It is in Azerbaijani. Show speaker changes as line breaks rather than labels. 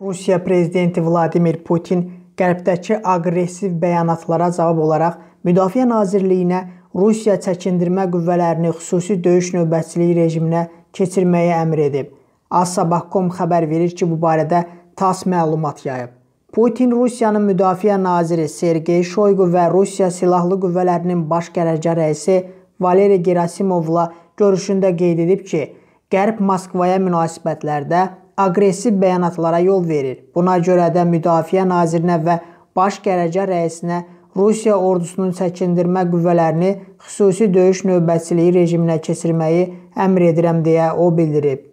Rusiya prezidenti Vladimir Putin qərbdəki aqressiv bəyanatlara cavab olaraq Müdafiə Nazirliyinə Rusiya çəkindirmə qüvvələrini xüsusi döyüş növbətçiliyi rejiminə keçirməyə əmr edib. Az sabah.com xəbər verir ki, bu barədə TASS məlumat yayıb. Putin Rusiyanın Müdafiə naziri Sergey Shoygu və Rusiya Silahlı Qüvvələrinin baş qərargah rəisi Valeri Gerasimovla görüşündə qeyd edib ki, Qərb Moskvaya münasibətlərdə aqressiv bəyanatlara yol verir. Buna görə də Müdafiə Nazirinə və Baş Qərəcə rəisinə Rusiya ordusunun çəkindirmə qüvvələrini xüsusi döyüş növbəçiliyi rejiminə keçirməyi əmr edirəm deyə o bildirib.